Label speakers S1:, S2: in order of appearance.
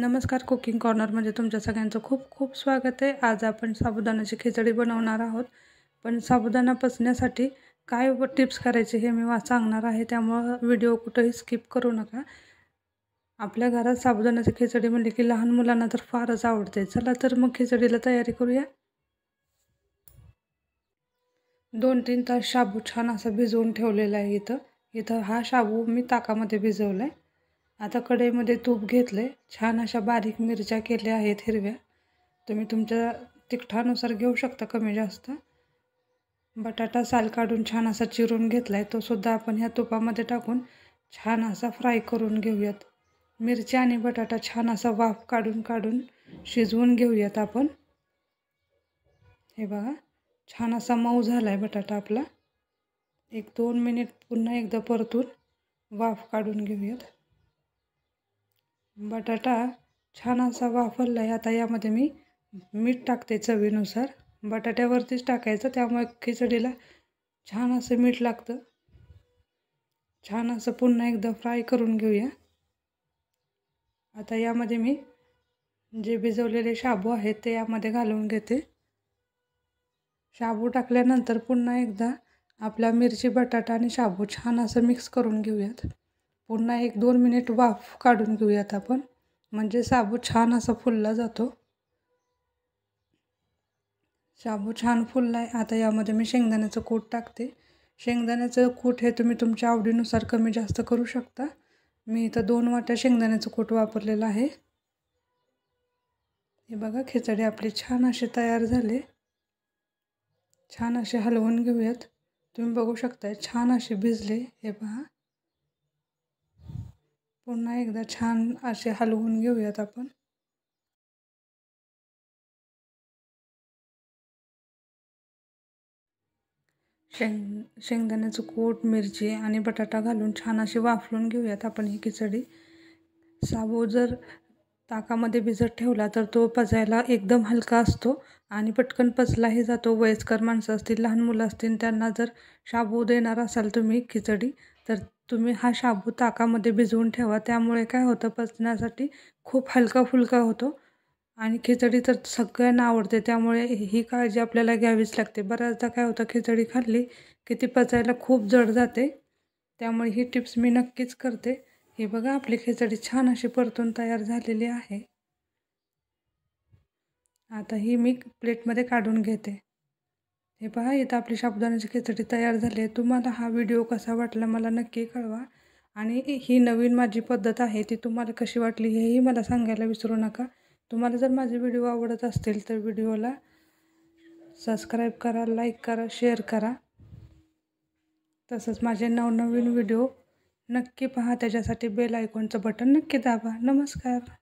S1: नमस्कार कुकिंग कॉर्नरमध्ये तुमच्या सगळ्यांचं खूप खूप स्वागत आहे आज आपण साबुदाण्याची खिचडी बनवणार आहोत पण साबुदाणा पचण्यासाठी काय टिप्स करायचे हे मी सांगणार आहे त्यामुळं व्हिडिओ कुठंही स्किप करू नका आपल्या घरात साबुदाण्याची खिचडी म्हणली की लहान मुलांना तर फारच आवडते चला तर मग खिचडीला तयारी करूया दोन तीन तास शाबू छान असा भिजवून ठेवलेला आहे इथं इथं हा शाबू मी ताकामध्ये भिजवला आहे आता कढईमध्ये तूप घेतलं आहे छान अशा बारीक मिरच्या केल्या आहेत हिरव्या तुम्ही तुमच्या तिखटानुसार घेऊ शकता कमी जास्त बटाटा साल काढून छान असा चिरून घेतला आहे तोसुद्धा आपण ह्या तुपामध्ये टाकून छान असा फ्राय करून घेऊयात मिरची आणि बटाटा छान असा वाफ काढून काढून शिजवून घेऊयात आपण हे बघा छान असा मऊ झाला आहे बटाटा आपला एक दोन मिनिट पुन्हा एकदा परतून वाफ काढून घेऊयात बटाटा छान असा वाफरला आहे आता यामध्ये मी मीठ टाकते चवीनुसार बटाट्यावरतीच टाकायचं त्यामुळे खिचडीला छान असं मीठ लागतं छान असं पुन्हा एकदा फ्राय करून घेऊया आता यामध्ये मी जे भिजवलेले शाबू आहेत ते यामध्ये घालून घेते शाबू टाकल्यानंतर पुन्हा एकदा आपला मिरची बटाटा आणि शाबू छान असं मिक्स करून घेऊयात पुन्हा एक दोन मिनिट वाफ काढून घेऊयात आपण म्हणजे साबू छान असा फुलला जातो शाबू छान फुलला आहे आता यामध्ये मी शेंगदाण्याचं कूट टाकते शेंगदाण्याचं कूट हे तुम्ही तुमच्या आवडीनुसार कमी जास्त करू शकता मी इथं दोन वाट्या शेंगदाण्याचं कूट वापरलेलं आहे हे बघा खिचडी आपली छान अशी तयार झाले छान असे हलवून घेऊयात तुम्ही बघू शकता छान असे भिजले हे पहा पुन्हा एकदा छान असे हलवून घेऊयात आपण शेंग शेंगदाण्याचं कोट मिरची आणि बटाटा घालून छान असे वाफलून घेऊयात आपण ही खिचडी साबू जर ताकामध्ये भिजत ठेवला तर तो पचायला एकदम हलका असतो आणि पटकन पचलाही जातो वयस्कर माणसं असतील लहान मुलं असतील त्यांना जर शाबू देणार असाल तुम्ही खिचडी तर तुम्ही हा शाबू ताकामध्ये भिजवून ठेवा त्यामुळे काय होतं पचण्यासाठी खूप हलका फुलका होतो आणि खिचडी तर सगळ्यांना आवडते त्यामुळे ही काळजी आपल्याला घ्यावीच लागते बऱ्याचदा काय होतं खिचडी खाल्ली की ती पचायला खूप जड जाते त्यामुळे ही टिप्स मी नक्कीच करते हे बघा आपली खिचडी छान अशी परतून तयार झालेली आहे आता ही मी प्लेटमध्ये काढून घेते हे पहा इथं आपली साबुदाण्याची खिचडी तयार झाली आहे तुम्हाला हा व्हिडिओ कसा वाटला मला नक्की कळवा आणि ही नवीन माझी पद्धत आहे ती तुम्हाला कशी वाटली हेही मला सांगायला विसरू नका तुम्हाला जर माझे व्हिडिओ आवडत असतील तर व्हिडिओला सबस्क्राईब करा लाईक करा शेअर करा तसंच माझे नवनवीन व्हिडिओ नक्की पहा त्याच्यासाठी बेल आयकॉनचं बटन नक्की दाबा नमस्कार